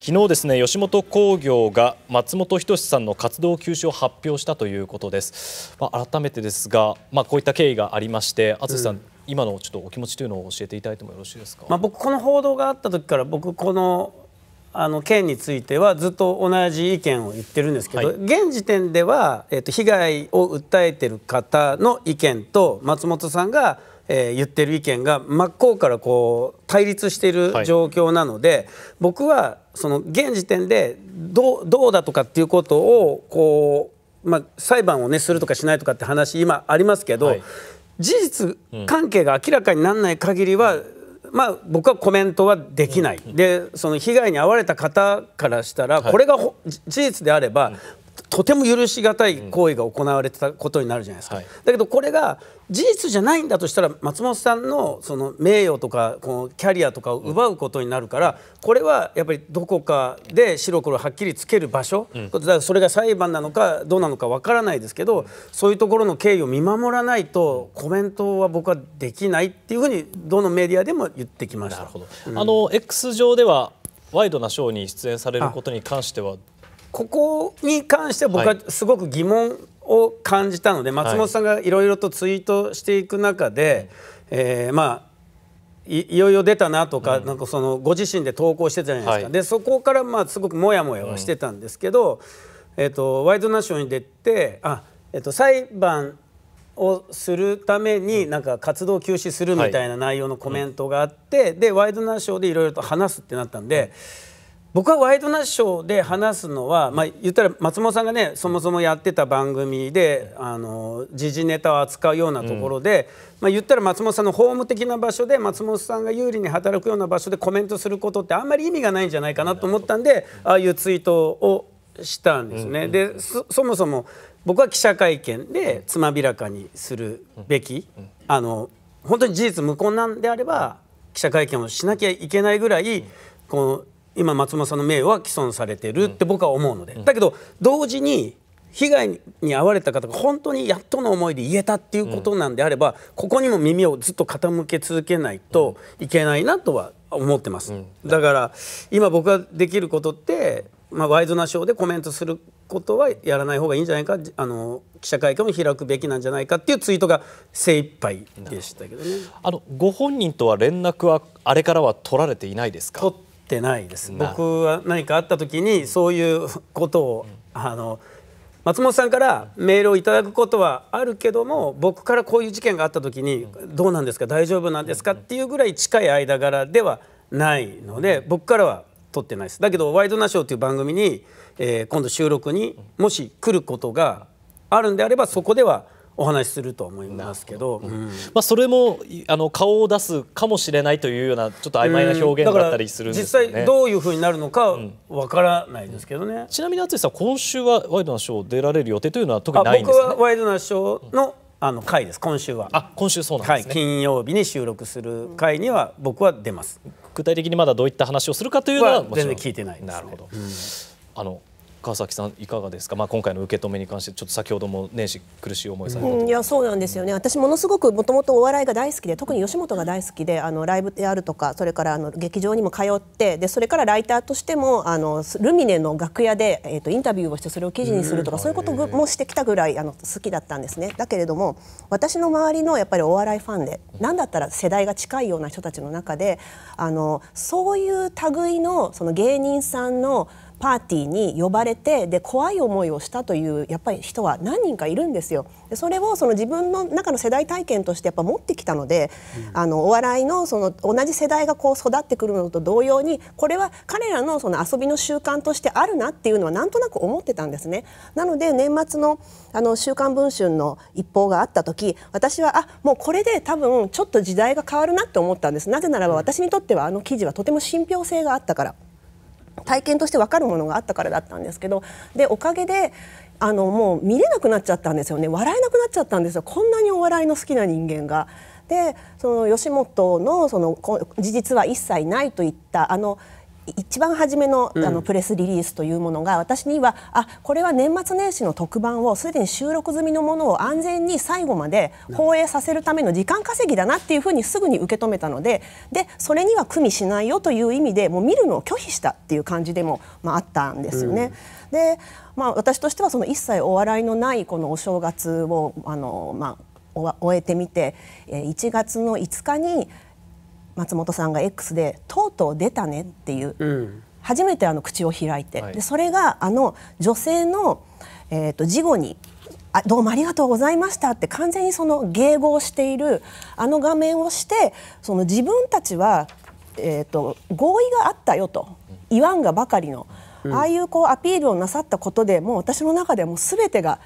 昨日ですね吉本興業が松本人志さんの活動休止を発表したということです、まあ、改めてですが、まあ、こういった経緯がありまして淳さん、うん、今のちょっとお気持ちというのを教えていただいてもよろしいですか、まあ、僕この報道があった時から僕このあの件についてはずっと同じ意見を言ってるんですけど、はい、現時点では、えっと被害を訴えてる方の意見と松本さんがえー、言ってる意見が真っ向からこう対立している状況なので、はい、僕はその現時点でどうどうだとかっていうことをこう、まあ、裁判を、ね、するとかしないとかって話今ありますけど、はい、事実関係が明らかにならない限りは、うんまあ、僕はコメントはできない、でその被害に遭われた方からしたら、これが事実であれば、とても許し難い行為が行われてたことになるじゃないですか、うんはい、だけどこれが事実じゃないんだとしたら松本さんのその名誉とかこのキャリアとかを奪うことになるから、これはやっぱりどこかで白黒はっきりつける場所、うん、だからそれが裁判なのかどうなのかわからないですけど、そういうところの経緯を見守らないとコメントは僕はできないっていうふうにどのメディアでも言ってきました。なるほど、うん、あの X 上ではワイドなショーに出演されることに関してはここに関して僕はすごく疑問を感じたので、はい、松本さんがいろいろとツイートしていく中で、はい、えー、まあいよいよ出たなとかうん、なんかそのご自身で投稿してたじゃないですか、はい、でそこからまあすごくモヤモヤはしてたんですけど「うん、えーと、ワイドナショー」に出てあ、えーと、裁判をするためになんか活動休止するみたいな内容のコメントがあって、でワイドナショーでいろいろと話すってなったんで、僕はワイドナショーで話すのは、まあ、言ったら松本さんがねそもそもやってた番組であの時事ネタを扱うようなところで、うん、まあ、言ったら松本さんのホーム的な場所で松本さんが有利に働くような場所でコメントすることってあんまり意味がないんじゃないかなと思ったんでああいうツイートをしたんですね。うん、でそもそも僕は記者会見でつまびらかにするべき、うん、あの本当に事実無根なんであれば記者会見をしなきゃいけないぐらいこの今松本さんの名誉は毀損されてるって僕は思うので、だけど同時に被害に遭われた方が本当にやっとの思いで言えたっていうことなんであれば、ここにも耳をずっと傾け続けないといけないなとは思ってます、だから今僕ができることって、まあ、ワイドナショーでコメントすることはやらない方がいいんじゃないかあの記者会見を開くべきなんじゃないかっていうツイートが精一杯でしたけどねあのご本人とは連絡はあれからは取られていないですかてないです。僕は何かあった時にそういうことを、あの松本さんからメールをいただくことはあるけども僕からこういう事件があった時にどうなんですか大丈夫なんですかっていうぐらい近い間柄ではないので僕からは取ってないですだけど「ワイドナショー」という番組に、えー、今度収録にもし来ることがあるんであればそこではお話しすると思いますけど、うん、まあ、それもあの顔を出すかもしれないというようなちょっと曖昧な表現だったりするんですよ、ね、実際どういうふうになるのかわからないですけどね、うん、ちなみに淳さん今週はワイドナショー出られる予定というのは特にないんですか、ね、僕はワイドナショーの、あの回です今週はあ今週そうなんです、ねはい、金曜日に収録する回には僕は出ます具体的にまだどういった話をするかというのは全然聞いてないです、なるほど、うん、あの川崎さんいかがですか、まあ、今回の受け止めに関してちょっと先ほども年始苦しい思いされた、いやそうなんですよね私ものすごくもともとお笑いが大好きで特に吉本が大好きであのライブであるとかそれからあの劇場にも通ってでそれからライターとしてもあのルミネの楽屋で、えーと、とインタビューをしてそれを記事にするとかそういうこともしてきたぐらいあの好きだったんですねだけれども私の周りのやっぱりお笑いファンで何だったら世代が近いような人たちの中であのそういう類のその芸人さんのパーティーに呼ばれてで怖い思いをしたというやっぱり人は何人かいるんですよ。でそれをその自分の中の世代体験としてやっぱ持ってきたので、うん、あのお笑いのその同じ世代がこう育ってくるのと同様にこれは彼らのその遊びの習慣としてあるなっていうのはなんとなく思ってたんですね。なので年末のあの週刊文春の一報があった時私はあもうこれで多分ちょっと時代が変わるなって思ったんですなぜならば私にとってはあの記事はとても信憑性があったから。体験として分かるものがあったからだったんですけどでおかげであのもう見れなくなっちゃったんですよね笑えなくなっちゃったんですよこんなにお笑いの好きな人間が。でその吉本のその事実は一切ないといったあの一番初めのあのプレスリリースというものが、私にはあこれは年末年始の特番をすでに収録済みのものを安全に最後まで放映させるための時間稼ぎだなっていうふうにすぐに受け止めたのででそれには組みしないよという意味でもう見るのを拒否したっていう感じでも、まあ、あったんですよね。うん、でまあ、私としてはその一切お笑いのないこのお正月をあの、まあ、終えてみて1月の5日に松本さんが X で「とうとう出たね」っていう、うん、初めてあの口を開いて、はい、でそれがあの女性の、えーと、事後にあ「どうもありがとうございました」って完全にその迎合しているあの画面をしてその自分たちは、えーと、と合意があったよと言わんがばかりの。うん、ああいうこうアピールをなさったことでもう私の中でもう全てが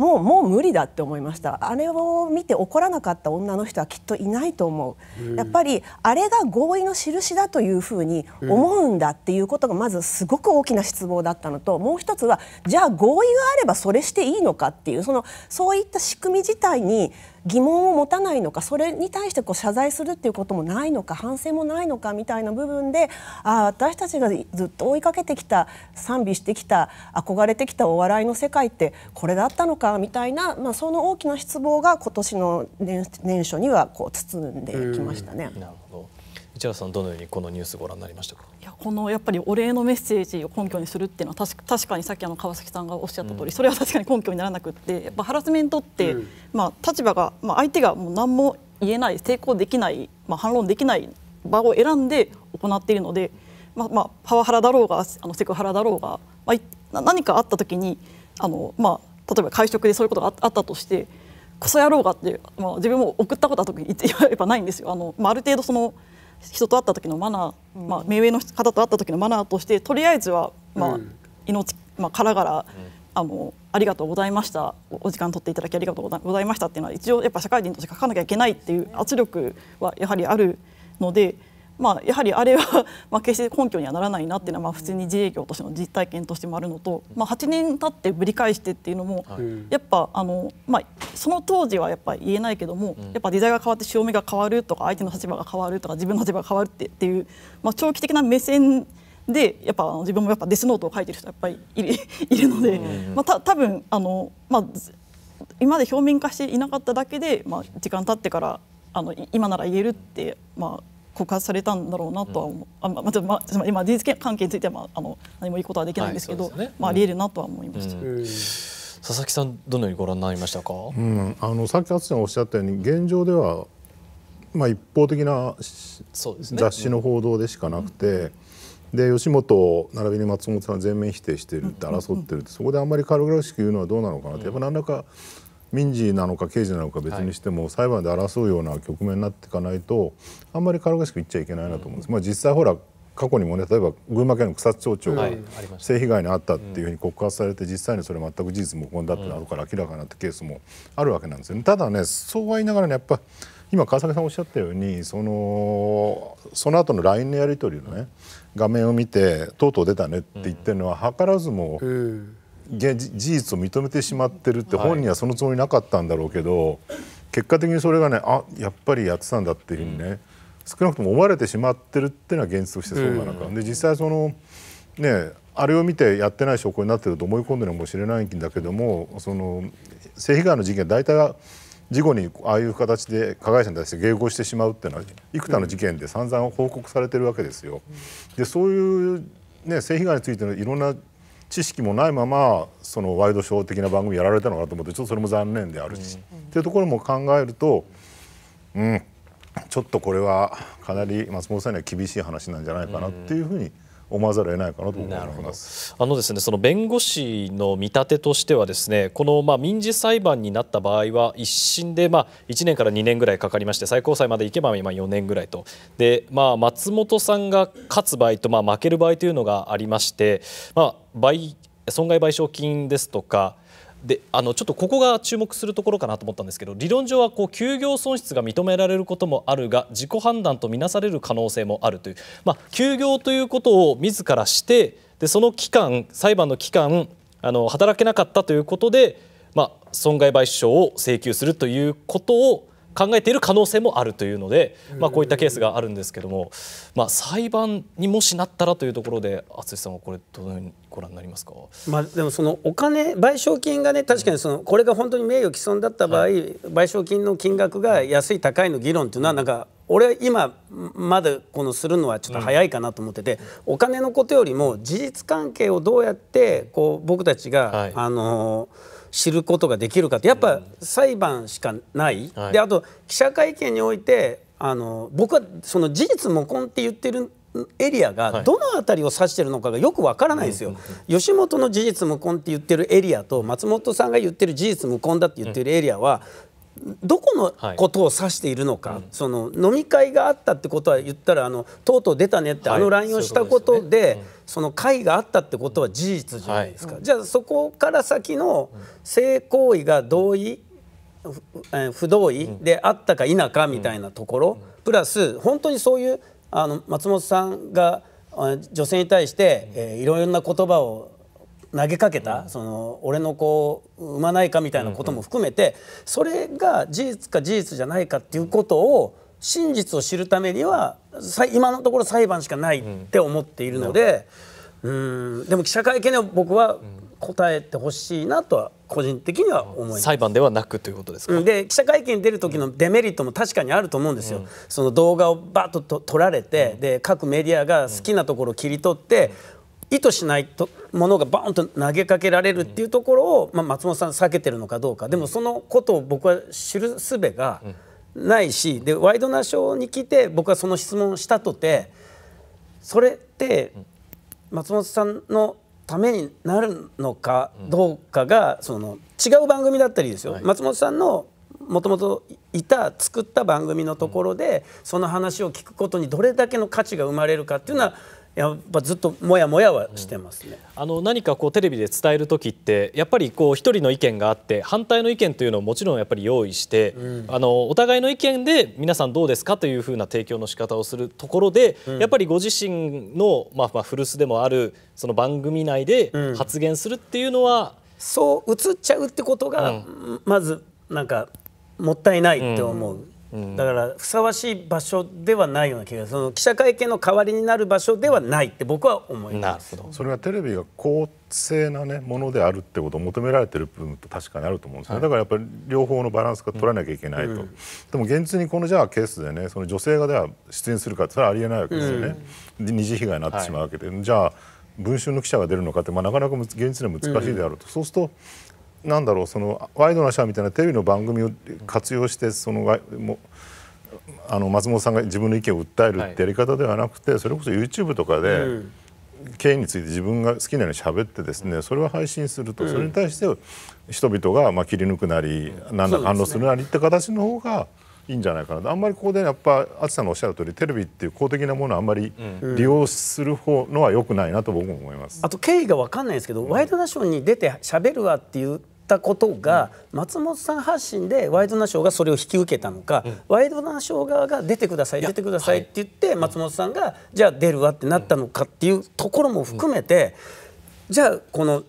もうもう無理だって思いましたあれを見て怒らなかった女の人はきっといないと思うやっぱりあれが合意の印だというふうに思うんだっていうことがまずすごく大きな失望だったのともう一つはじゃあ合意があればそれしていいのかっていうそのそういった仕組み自体に疑問を持たないのかそれに対してこう謝罪するっていうこともないのか反省もないのかみたいな部分であ私たちがずっと追いかけてきた賛美してきた憧れてきたお笑いの世界ってこれだったのかみたいな、まあ、その大きな失望が今年の年初にはこう包んできましたね。なるほど市原さんどのようにこのニュースご覧になりましたかいやこのやっぱりお礼のメッセージを根拠にするっていうのは確かにさっきあの川崎さんがおっしゃった通り、うん、それは確かに根拠にならなくってやっぱハラスメントって、うん、まあ、立場が、まあ、相手がもう何も言えない抵抗できない、まあ、反論できない場を選んで行っているので、まあまあ、パワハラだろうがあのセクハラだろうが、まあ、何かあった時にあの、まあ、例えば会食でそういうことがあったとして。こそやろうがって、まあ、自分も送ったことは特にやっぱないんですよ。あのまあ、ある程度その人と会った時のマナー、まあ、目上の方と会った時のマナーとしてとりあえずは、まあ命まあ、からがら、あのありがとうございましたお時間取っていただきありがとうございましたっていうのは一応やっぱ社会人として書かなきゃいけないっていう圧力はやはりあるので。まあ、やはりあれは まあ決して根拠にはならないなっていうのはまあ普通に自営業としての実体験としてもあるのと、まあ、8年経ってぶり返してっていうのも、やっぱあの、まあ、その当時はやっぱ言えないけども、やっぱ時代が変わって潮目が変わるとか相手の立場が変わるとか自分の立場が変わるってっていう、まあ、長期的な目線でやっぱ自分もやっぱデスノートを書いてる人やっぱりいる いるので、まあ、た多分あの、まあ、今まで表面化していなかっただけで、まあ、時間経ってからあの今なら言えるって、まあ、告発されたんだろうなとは思う、あまあ、まあ、今事実関係については、まあ、あの何もいいことはできないんですけど、はいね、まあ、ありえるなとは思いました。佐々木さんどのようにご覧になりましたか、うん、あのさっき淳さんおっしゃったように現状では、まあ、一方的な、ね、雑誌の報道でしかなくて、うん、で吉本並びに松本さん全面否定してるって争ってるって、うん、そこであんまり軽々しく言うのはどうなのかなってやっぱ何らか民事なのか刑事なのか別にしても、裁判で争うような局面になっていかないとあんまり軽々しく言っちゃいけないなと思うんです、まあ、実際ほら過去にもね例えば群馬県の草津町長が性被害に遭ったっていうふうに告発されて実際にそれ全く事実無根だって後から明らかになったケースもあるわけなんですよね。ただねそうは言いながらねやっぱ今川崎さんおっしゃったようにそのその後の LINE のやり取りのね画面を見てとうとう出たねって言ってるのは図らずも。うん事実を認めてしまってるって本人はそのつもりなかったんだろうけど、結果的にそれがねあやっぱりやってたんだっていうふうにね、少なくとも思われてしまってるっていうのは現実としてそうなのか、で実際そのねあれを見てやってない証拠になってると思い込んでるかもしれないんだけどもその性被害の事件大体は事故にああいう形で加害者に対して迎合してしまうっていうのは幾多の事件で散々報告されてるわけですよ。でそういうね、性被害についてのいろんな知識もないままそのワイドショー的な番組やられたのかなと思ってちょっとそれも残念であるし、うん、っていうところも考えるとうんちょっとこれはかなり松本さんには厳しい話なんじゃないかなっていうふうに、うん思わざるを得ないかなと思いますあのです、ね、その弁護士の見立てとしてはですねこのまあ民事裁判になった場合は一審でまあ一年から二年ぐらいかかりまして最高裁まで行けば今四年ぐらいとで、まあ、松本さんが勝つ場合とまあ負ける場合というのがありまして、まあ、倍損害賠償金ですとかであのちょっとここが注目するところかなと思ったんですけど理論上はこう休業損失が認められることもあるが自己判断とみなされる可能性もあるという、まあ、休業ということを自らしてでその期間裁判の期間あの働けなかったということで、まあ、損害賠償を請求するということを考えている可能性もあるというので、まあ、こういったケースがあるんですけども、まあ、裁判にもしなったらというところで淳さんはこれどのようにご覧になりますか、まあ、でもそのお金賠償金がね確かにそのこれが本当に名誉毀損だった場合、はい、賠償金の金額が安い高いの議論というのはなんか俺は今まだこのするのはちょっと早いかなと思ってて、うん、お金のことよりも事実関係をどうやってこう僕たちが、はい、あのー知ることができるかってやっぱ裁判しかない、はい、であと記者会見においてあの僕はその事実無根って言ってるエリアがどの辺りを指してるのかがよくわからないですよ、吉本の事実無根って言ってるエリアと松本さんが言ってる事実無根だって言ってるエリアはどこのことを指しているのか、はい、その飲み会があったってことは言ったらあのとうとう出たねってあの LINE をしたことではい、その会があったってことは事実じゃないですか、はい、じゃあそこから先の性行為が同意、え不同意であったか否かみたいなところ、プラス本当にそういうあの松本さんが女性に対して、えー、いろいろな言葉を投げかけた、うん、その俺の子を産まないかみたいなことも含めて、うんうん、それが事実か事実じゃないかっていうことを真実を知るためには今のところ裁判しかないって思っているので、うん、でも記者会見で僕は答えてほしいなとは個人的には思います裁判ではなくということですかで記者会見に出る時のデメリットも確かにあると思うんですよ、うん、その動画をバっとと撮られて、うん、で各メディアが好きなところを切り取って、うん意図しないとものがバーンと投げかけられるっていうところを、まあ、松本さん避けてるのかどうかでもそのことを僕は知るすべがないしでワイドナショーに来て僕はその質問したとてそれって松本さんのためになるのかどうかが、その違う番組だったりですよ、はい、松本さんのもともといた作った番組のところで、その話を聞くことにどれだけの価値が生まれるかっていうのは、やっぱずっともやもやはしてますね、うん、あの何かこうテレビで伝える時ってやっぱりこう一人の意見があって反対の意見というのをもちろんやっぱり用意して、うん、あのお互いの意見で皆さんどうですかというふうな提供の仕方をするところで、うん、やっぱりご自身の、まあ、まあ古巣でもあるその番組内で発言するっていうのは、そう映っちゃうってことが、まずなんかもったいないって思う。だからふさわしい場所ではないような気がその記者会見の代わりになる場所ではないって僕は思いますそれはテレビが公正な、ね、ものであるってことを求められてる部分と確かにあると思うんですね、はい、だからやっぱり両方のバランスが取らなきゃいけないと、うん、でも現実にこのじゃあケースでねその女性がでは出演するかってそれはありえないわけですよね、うん、で二次被害になってしまうわけで、はい、じゃあ文春の記者が出るのかって、まあ、なかなか現実には難しいであると、うん、そうするとなんだろうそのワイドナショーみたいなテレビの番組を活用してそのもあの松本さんが自分の意見を訴えるってやり方ではなくて、それこそ YouTube とかで。経緯について自分が好きなように喋ってですねそれを配信すると、それに対して人々がまあ切り抜くなり、なんだ反論するなりって形の方がいいんじゃないかなあんまりここで、やっぱ淳さんのおっしゃる通りテレビっていう公的なものはあんまり利用する方のはよくないなと僕も思います。うん、あと経緯が分かんないですけど、うん、ワイドナショーに出てしゃべるわって言ったことが、松本さん発信でワイドナショーがそれを引き受けたのか、うん、ワイドナショー側が出てください出てくださいって言って、松本さんがじゃあ出るわってなったのかっていうところも含めて、じゃあこの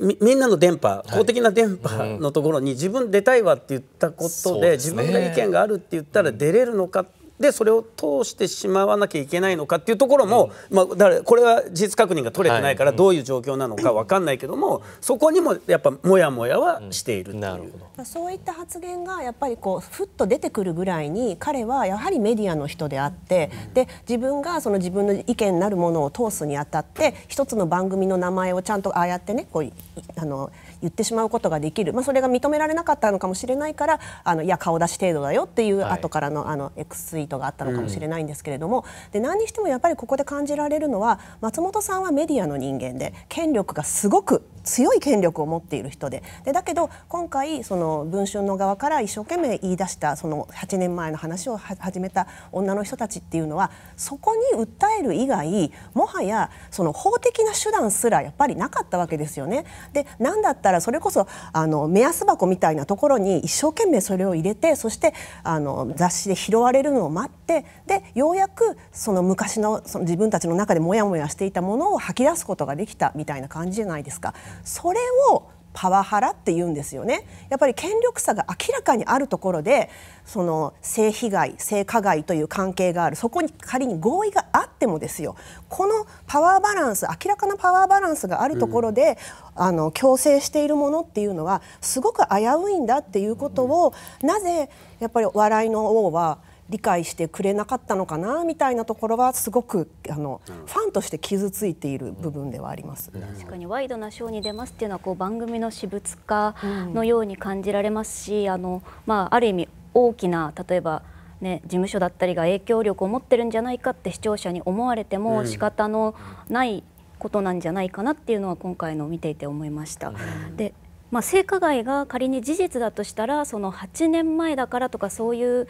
みんなの電波公的な電波のところに自分出たいわって言ったことで、自分が意見があるって言ったら出れるのかってでそれを通してしまわなきゃいけないのかっていうところも、うん、まあ、だからこれは事実確認が取れてないからどういう状況なのか分かんないけども、はい、そこにもやっぱもやもやはしているっていう、うん、そういった発言がやっぱりこうふっと出てくるぐらいに彼はやはりメディアの人であって、うん、で自分がその自分の意見なるものを通すにあたって一つの番組の名前をちゃんとああやってねこうあの。言ってしまうことができる、まあ、それが認められなかったのかもしれないからあのいや顔出し程度だよっていう後からの,、あの X ツイートがあったのかもしれないんですけれども、で何にしてもやっぱりここで感じられるのは松本さんはメディアの人間で権力がすごく強い権力を持っている人ででだけど今回その文春の側から一生懸命言い出したその8年前の話を始めた女の人たちっていうのはそこに訴える以外もはやその法的な手段すらやっぱりなかったわけですよね。で何だったからそれこそあの目安箱みたいなところに一生懸命それを入れてそしてあの雑誌で拾われるのを待ってでようやくその昔のその自分たちの中でモヤモヤしていたものを吐き出すことができたみたいな感じじゃないですか。それをパワハラって言うんですよねやっぱり権力差が明らかにあるところでその性被害性加害という関係があるそこに仮に合意があってもですよこのパワーバランス明らかなパワーバランスがあるところで、うん、あの強制しているものっていうのはすごく危ういんだっていうことを、なぜやっぱり笑いの王は理解してくれなかったのかなみたいなところはすごくあの、うん、ファンとして傷ついている部分ではあります、うん、確かにワイドなショーに出ますっていうのはこう番組の私物化のように感じられますし、あのまあ、ある意味大きな例えばね、事務所だったりが影響力を持ってるんじゃないかって視聴者に思われても仕方のないことなんじゃないかなっていうのは今回の見ていて思いました。でまあ、性加害が仮に事実だとしたらその8年前だからとかそういう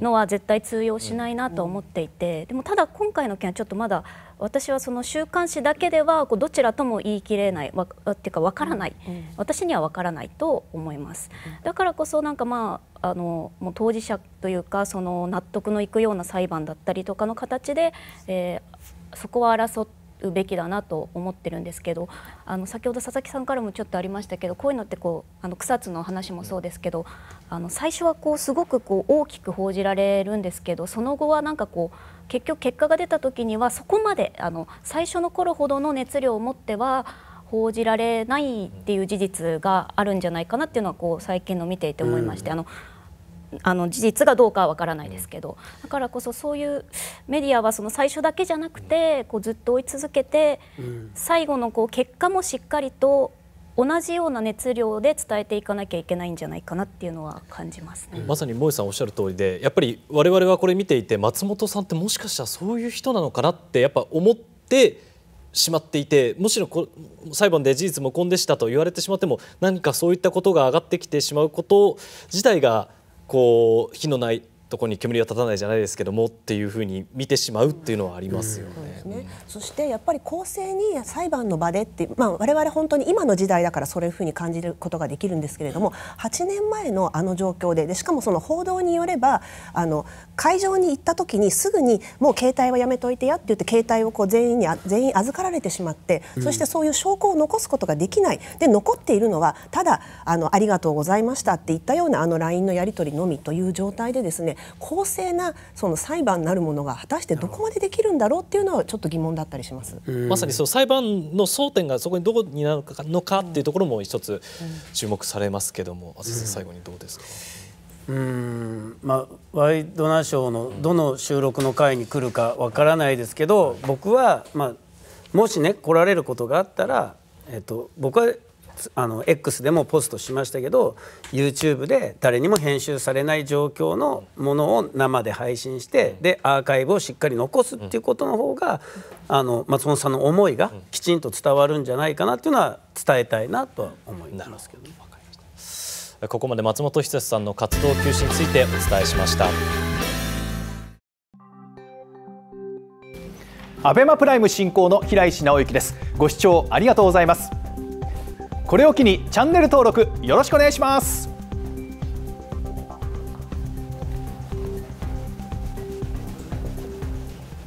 のは絶対通用しないなと思っていてでもただ今回の件はちょっとまだ私はその週刊誌だけではこうどちらとも言い切れないわっていうか分からない、私には分からないと思います。だからこそなんかまああのもう当事者というかその納得のいくような裁判だったりとかの形で、えそこは争ってうべきだなと思ってるんですけどあの先ほど佐々木さんからもちょっとありましたけどこういうのってこうあの草津の話もそうですけどあの最初はこうすごくこう大きく報じられるんですけどその後はなんかこう結局結果が出た時にはそこまであの最初の頃ほどの熱量を持っては報じられないっていう事実があるんじゃないかなっていうのはこう最近の見ていて思いまして。あのあの事実がどうかは分からないですけど、うん、だからこそそういうメディアはその最初だけじゃなくてこうずっと追い続けて、うん、最後のこう結果もしっかりと同じような熱量で伝えていかなきゃいけないんじゃないかなっていうのは感じます、ね、まさに萌さんおっしゃる通りでやっぱり我々はこれ見ていて松本さんってもしかしたらそういう人なのかなってやっぱ思ってしまっていてむしろこ裁判で事実無根でしたと言われてしまっても何かそういったことが上がってきてしまうこと自体がこう火のないとこに煙は立たないじゃないですけどもっていうふうに見てしまうっていうのはありますよね。うん、そしてやっぱり公正に裁判の場でって、まあ、我々本当に今の時代だからそういうふうに感じることができるんですけれども8年前のあの状況ででしかもその報道によればあの会場に行った時にすぐにもう携帯はやめといてやって言って携帯をこう全員に全員預かられてしまって、そしてそういう証拠を残すことができないで残っているのはただあのありがとうございましたって言ったようなあの LINE のやり取りのみという状態でですね公正なその裁判なるものが果たしてどこまでできるんだろうっていうのはちょっと疑問だったりします。まさにその裁判の争点がそこにどこになるのかっていうところも一つ注目されますけども、うん、最後にどうですか。うんまあ、ワイドナショーのどの収録の回に来るかわからないですけど僕は、まあ、もしね来られることがあったら、えっと、僕はあの X でもポストしましたけど YouTube で誰にも編集されない状況のものを生で配信してでアーカイブをしっかり残すっていうことの方があの松本さんの思いがきちんと伝わるんじゃないかなっていうのは伝えたいなとは思いますけどね。ここまで松本久志さんの活動休止についてお伝えしました。アベマプライム進行の平石直之ですご視聴ありがとうございますこれを機にチャンネル登録よろしくお願いします